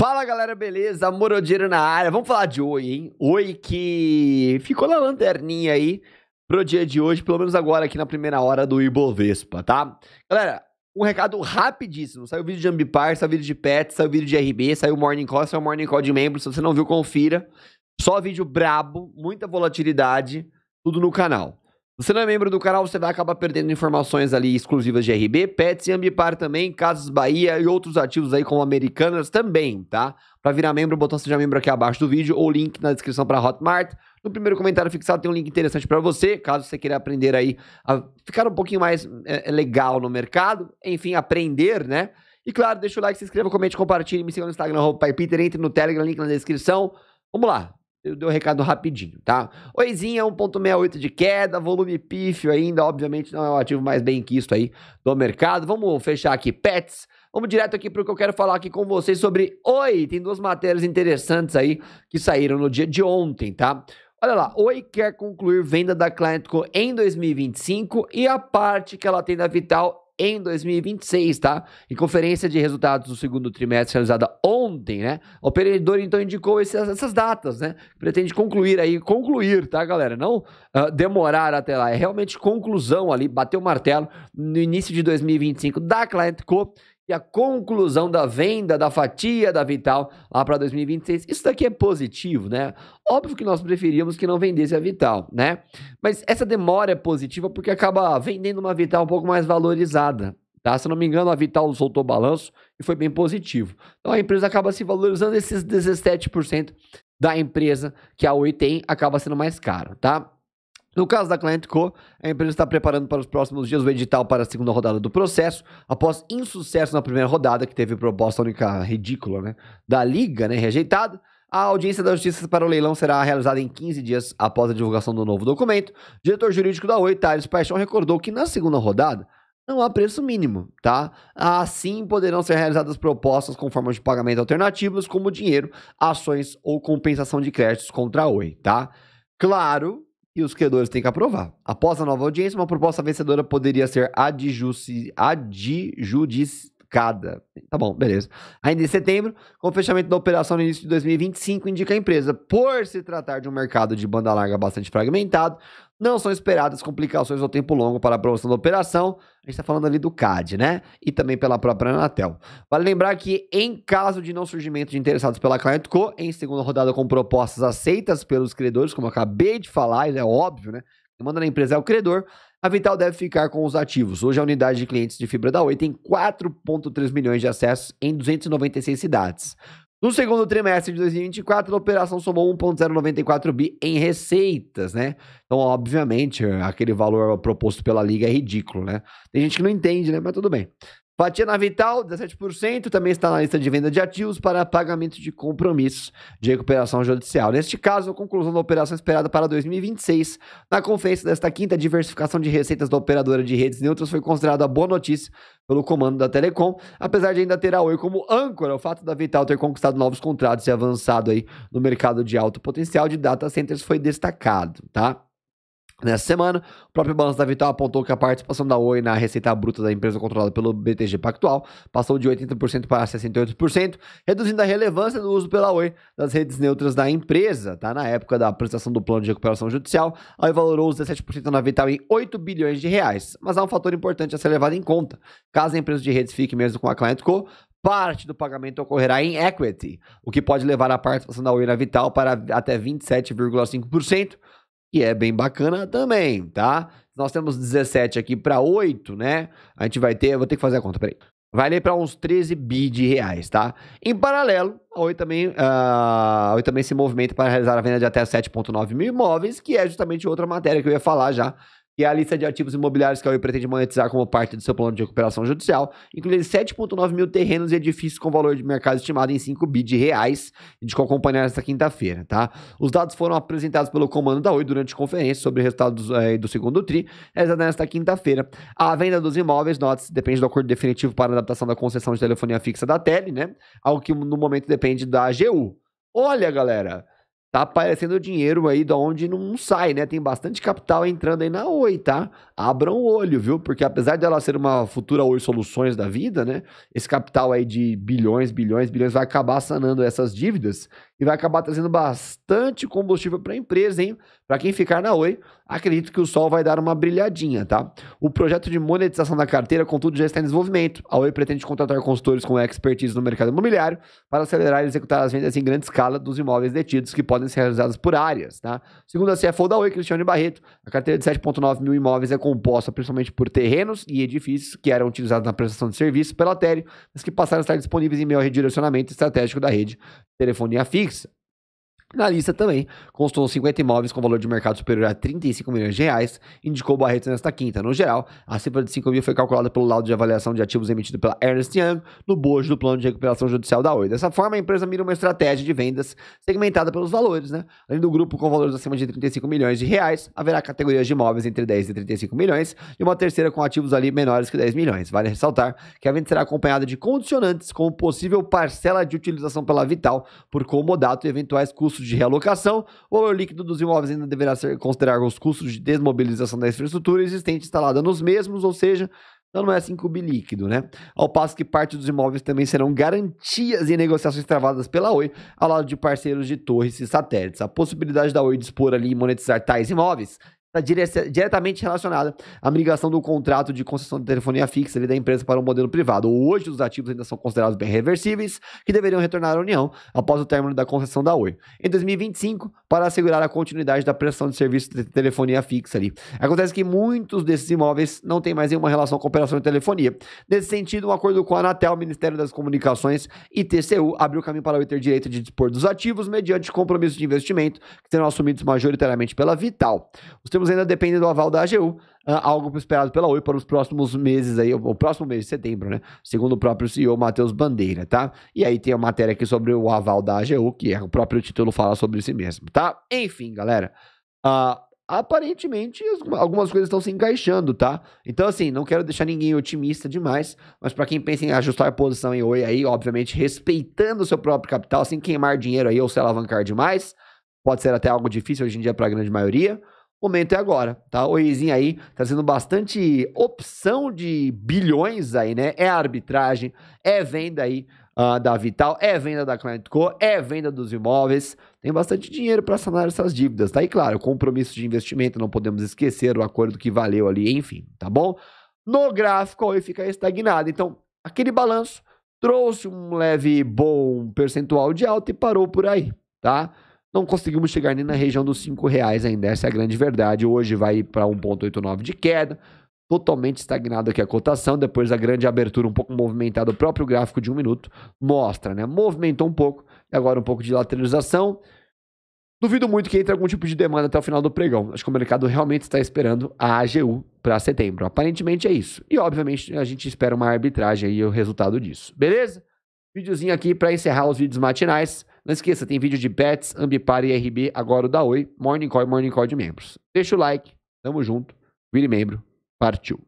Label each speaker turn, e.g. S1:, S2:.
S1: Fala galera, beleza? Morodeiro na área. Vamos falar de Oi, hein? Oi que ficou na lanterninha aí pro dia de hoje, pelo menos agora aqui na primeira hora do Ibovespa, tá? Galera, um recado rapidíssimo. Saiu vídeo de Ambipar, saiu vídeo de Pet, saiu vídeo de RB, saiu Morning Call, saiu Morning Call de membros. Se você não viu, confira. Só vídeo brabo, muita volatilidade, tudo no canal você não é membro do canal, você vai acabar perdendo informações ali exclusivas de RB, Pets e Ambipar também, Casas Bahia e outros ativos aí como Americanas também, tá? Para virar membro, o botão seja membro aqui abaixo do vídeo ou link na descrição para Hotmart. No primeiro comentário fixado tem um link interessante para você, caso você queira aprender aí a ficar um pouquinho mais é, é, legal no mercado, enfim, aprender, né? E claro, deixa o like, se inscreva, comente, compartilhe, me siga no Instagram, Peter, entre no Telegram, link na descrição. Vamos lá, eu dei um recado rapidinho, tá? Oizinha, 1.68 de queda, volume pífio ainda, obviamente não é o ativo mais bem quisto aí do mercado. Vamos fechar aqui, pets. Vamos direto aqui para o que eu quero falar aqui com vocês sobre Oi. Tem duas matérias interessantes aí que saíram no dia de ontem, tá? Olha lá, Oi quer concluir venda da Clientco em 2025 e a parte que ela tem da Vital em 2026, tá? Em conferência de resultados do segundo trimestre realizada ontem, né? O operador então indicou essas datas, né? Pretende concluir aí, concluir, tá, galera? Não uh, demorar até lá, é realmente conclusão ali, bater o martelo no início de 2025 da Client Co e a conclusão da venda da fatia da Vital lá para 2026. Isso daqui é positivo, né? Óbvio que nós preferíamos que não vendesse a Vital, né? Mas essa demora é positiva porque acaba vendendo uma Vital um pouco mais valorizada, tá? Se não me engano, a Vital soltou balanço e foi bem positivo. Então a empresa acaba se valorizando esses 17% da empresa que a Oi tem, acaba sendo mais caro, tá? No caso da Client Co, a empresa está preparando para os próximos dias o edital para a segunda rodada do processo, após insucesso na primeira rodada, que teve proposta única ridícula, né? Da Liga, né? Rejeitada. A audiência da justiça para o leilão será realizada em 15 dias após a divulgação do novo documento. O diretor jurídico da Oi, Thales Paixão, recordou que na segunda rodada não há preço mínimo, tá? Assim poderão ser realizadas propostas com formas de pagamento alternativas, como dinheiro, ações ou compensação de créditos contra a Oi, tá? Claro e os credores têm que aprovar. Após a nova audiência, uma proposta vencedora poderia ser adjudicada. Tá bom, beleza. Ainda em setembro, com o fechamento da operação no início de 2025, indica a empresa, por se tratar de um mercado de banda larga bastante fragmentado, não são esperadas complicações ou tempo longo para a aprovação da operação. A gente está falando ali do CAD, né? E também pela própria Anatel. Vale lembrar que, em caso de não surgimento de interessados pela Client Co, em segunda rodada com propostas aceitas pelos credores, como eu acabei de falar, Isso é óbvio, né? Quem manda na empresa é o credor. A Vital deve ficar com os ativos. Hoje, a unidade de clientes de fibra da Oi tem 4,3 milhões de acessos em 296 cidades. No segundo trimestre de 2024, a operação somou 1,094 bi em receitas, né? Então, obviamente, aquele valor proposto pela liga é ridículo, né? Tem gente que não entende, né? Mas tudo bem. Fatia na Vital, 17%, também está na lista de venda de ativos para pagamento de compromissos de recuperação judicial. Neste caso, a conclusão da operação esperada para 2026. Na conferência desta quinta, a diversificação de receitas da operadora de redes neutras foi considerada boa notícia pelo comando da Telecom, apesar de ainda ter a Oi como âncora. O fato da Vital ter conquistado novos contratos e avançado aí no mercado de alto potencial de data centers foi destacado, tá? Nessa semana, o próprio balanço da Vital apontou que a participação da Oi na receita bruta da empresa controlada pelo BTG Pactual passou de 80% para 68%, reduzindo a relevância do uso pela Oi das redes neutras da empresa. Tá? Na época da apresentação do plano de recuperação judicial, a Oi valorou os 17% na Vital em 8 bilhões de reais. Mas há um fator importante a ser levado em conta. Caso a empresa de redes fique mesmo com a Client Co., parte do pagamento ocorrerá em equity, o que pode levar a participação da Oi na Vital para até 27,5%, e é bem bacana também, tá? Nós temos 17 aqui para 8, né? A gente vai ter, vou ter que fazer a conta, peraí. Vai ler para uns 13 bi de reais, tá? Em paralelo, a Oi também, uh, a Oi também se movimenta para realizar a venda de até 7,9 mil imóveis, que é justamente outra matéria que eu ia falar já e a lista de ativos imobiliários que a Oi pretende monetizar como parte do seu plano de recuperação judicial, incluindo 7,9 mil terrenos e edifícios com valor de mercado estimado em 5 bi de reais, de que acompanhar esta quinta-feira, tá? Os dados foram apresentados pelo comando da Oi durante a conferência sobre resultados é, do segundo TRI, exatamente nesta quinta-feira. A venda dos imóveis, notas, depende do acordo definitivo para a adaptação da concessão de telefonia fixa da Tele, né? Algo que no momento depende da AGU. Olha, galera, tá aparecendo dinheiro aí de onde não sai, né? Tem bastante capital entrando aí na Oi, tá? Abram o olho, viu? Porque apesar dela ser uma futura Oi Soluções da vida, né? Esse capital aí de bilhões, bilhões, bilhões vai acabar sanando essas dívidas e vai acabar trazendo bastante combustível para a empresa, hein? Para quem ficar na Oi, acredito que o sol vai dar uma brilhadinha, tá? O projeto de monetização da carteira, contudo, já está em desenvolvimento. A Oi pretende contratar consultores com expertise no mercado imobiliário para acelerar e executar as vendas em grande escala dos imóveis detidos, que podem ser realizados por áreas, tá? Segundo a CFO da Oi, Cristiane Barreto, a carteira de 7,9 mil imóveis é composta principalmente por terrenos e edifícios que eram utilizados na prestação de serviço pela Tele, mas que passaram a estar disponíveis em meio ao redirecionamento estratégico da rede telefonia fixa. Na lista também, constou 50 imóveis com valor de mercado superior a 35 milhões de reais, indicou Barreto nesta quinta. No geral, a cifra de 5 mil foi calculada pelo laudo de avaliação de ativos emitido pela Ernst Young no bojo do plano de recuperação judicial da Oi. Dessa forma, a empresa mira uma estratégia de vendas segmentada pelos valores, né? Além do grupo com valores acima de 35 milhões de reais, haverá categorias de imóveis entre 10 e 35 milhões e uma terceira com ativos ali menores que 10 milhões. Vale ressaltar que a venda será acompanhada de condicionantes como possível parcela de utilização pela Vital por comodato e eventuais custos custos de realocação, o valor líquido dos imóveis ainda deverá ser considerar os custos de desmobilização da infraestrutura existente instalada nos mesmos, ou seja, não é 5 bi líquido, né? Ao passo que parte dos imóveis também serão garantias em negociações travadas pela Oi, ao lado de parceiros de torres e satélites. A possibilidade da Oi dispor ali e monetizar tais imóveis está diretamente relacionada à migração do contrato de concessão de telefonia fixa ali, da empresa para um modelo privado. Hoje, os ativos ainda são considerados bem reversíveis, que deveriam retornar à União após o término da concessão da Oi. Em 2025, para assegurar a continuidade da prestação de serviço de telefonia fixa ali. Acontece que muitos desses imóveis não têm mais nenhuma relação com operação de telefonia. Nesse sentido, um acordo com a Anatel, Ministério das Comunicações e TCU abriu o caminho para o ter direito de dispor dos ativos mediante compromissos de investimento que serão assumidos majoritariamente pela Vital. Os estamos ainda, dependendo do aval da AGU, ah, algo esperado pela Oi para os próximos meses aí, o próximo mês de setembro, né? Segundo o próprio CEO Matheus Bandeira, tá? E aí tem a matéria aqui sobre o aval da AGU, que é o próprio título fala sobre si mesmo, tá? Enfim, galera. Uh, aparentemente algumas coisas estão se encaixando, tá? Então, assim, não quero deixar ninguém otimista demais, mas para quem pensa em ajustar a posição em Oi aí, obviamente respeitando o seu próprio capital, sem queimar dinheiro aí ou se alavancar demais, pode ser até algo difícil hoje em dia para a grande maioria momento é agora, tá? O Izinho aí trazendo tá bastante opção de bilhões aí, né? É arbitragem, é venda aí uh, da Vital, é venda da Client Co, é venda dos imóveis. Tem bastante dinheiro para sanar essas dívidas, tá? E claro, compromisso de investimento, não podemos esquecer o acordo que valeu ali, enfim, tá bom? No gráfico aí fica estagnado. Então, aquele balanço trouxe um leve bom percentual de alta e parou por aí, tá? Não conseguimos chegar nem na região dos 5 reais ainda, essa é a grande verdade. Hoje vai para 1,89 de queda, totalmente estagnado aqui a cotação. Depois da grande abertura, um pouco movimentada, o próprio gráfico de um minuto mostra, né? Movimentou um pouco, e agora um pouco de lateralização. Duvido muito que entre algum tipo de demanda até o final do pregão. Acho que o mercado realmente está esperando a AGU para setembro. Aparentemente é isso. E, obviamente, a gente espera uma arbitragem aí, o resultado disso. Beleza? Videozinho aqui para encerrar os vídeos matinais. Não esqueça, tem vídeo de bets, Ambipar e RB, agora o da Oi, Morning Call e Morning Call de membros. Deixa o like, tamo junto, vire membro, partiu.